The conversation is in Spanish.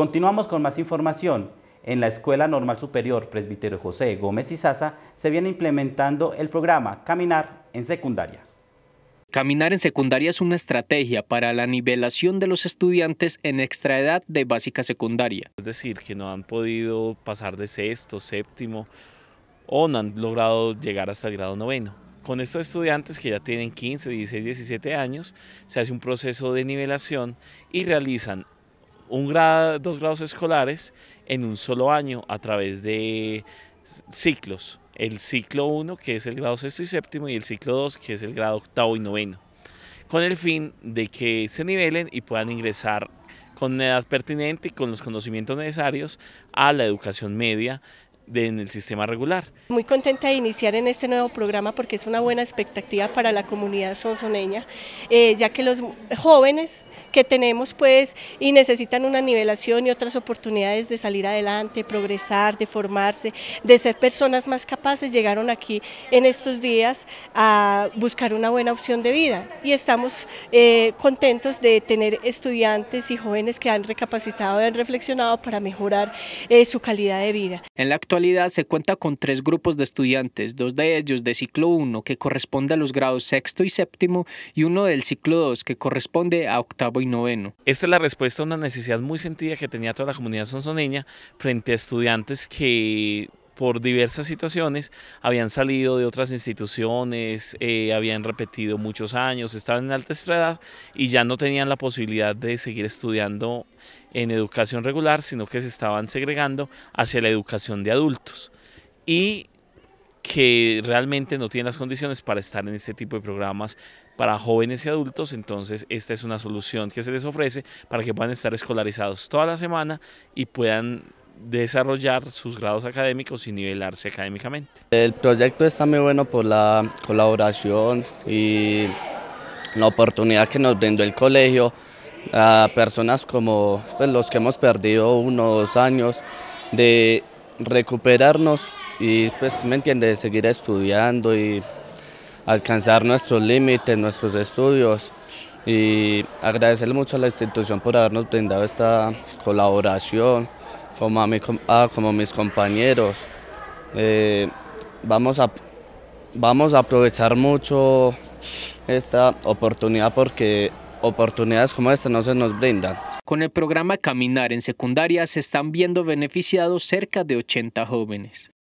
Continuamos con más información. En la Escuela Normal Superior Presbítero José Gómez y Sasa se viene implementando el programa Caminar en Secundaria. Caminar en secundaria es una estrategia para la nivelación de los estudiantes en extraedad de básica secundaria. Es decir, que no han podido pasar de sexto, séptimo o no han logrado llegar hasta el grado noveno. Con estos estudiantes que ya tienen 15, 16, 17 años, se hace un proceso de nivelación y realizan un grado, dos grados escolares en un solo año a través de ciclos. El ciclo 1, que es el grado sexto y séptimo, y el ciclo 2, que es el grado octavo y noveno, con el fin de que se nivelen y puedan ingresar con una edad pertinente y con los conocimientos necesarios a la educación media en el sistema regular. Muy contenta de iniciar en este nuevo programa porque es una buena expectativa para la comunidad sonzoneña, eh, ya que los jóvenes que tenemos pues y necesitan una nivelación y otras oportunidades de salir adelante, progresar, de formarse, de ser personas más capaces, llegaron aquí en estos días a buscar una buena opción de vida y estamos eh, contentos de tener estudiantes y jóvenes que han recapacitado y han reflexionado para mejorar eh, su calidad de vida. En la actualidad se cuenta con tres grupos de estudiantes, dos de ellos de ciclo 1 que corresponde a los grados sexto y séptimo y uno del ciclo 2 que corresponde a octavo y noveno. Esta es la respuesta a una necesidad muy sentida que tenía toda la comunidad sonsoneña frente a estudiantes que por diversas situaciones, habían salido de otras instituciones, eh, habían repetido muchos años, estaban en alta edad y ya no tenían la posibilidad de seguir estudiando en educación regular, sino que se estaban segregando hacia la educación de adultos. Y que realmente no tienen las condiciones para estar en este tipo de programas para jóvenes y adultos, entonces esta es una solución que se les ofrece para que puedan estar escolarizados toda la semana y puedan desarrollar sus grados académicos y nivelarse académicamente. El proyecto está muy bueno por la colaboración y la oportunidad que nos brindó el colegio a personas como pues, los que hemos perdido uno o dos años de recuperarnos y pues me entiende, seguir estudiando y alcanzar nuestros límites, nuestros estudios y agradecerle mucho a la institución por habernos brindado esta colaboración como, a mis ah, compañeros. Eh, vamos, vamos a aprovechar mucho esta oportunidad porque oportunidades como esta no se nos brindan. Con el programa Caminar en secundaria se están viendo beneficiados cerca de 80 jóvenes.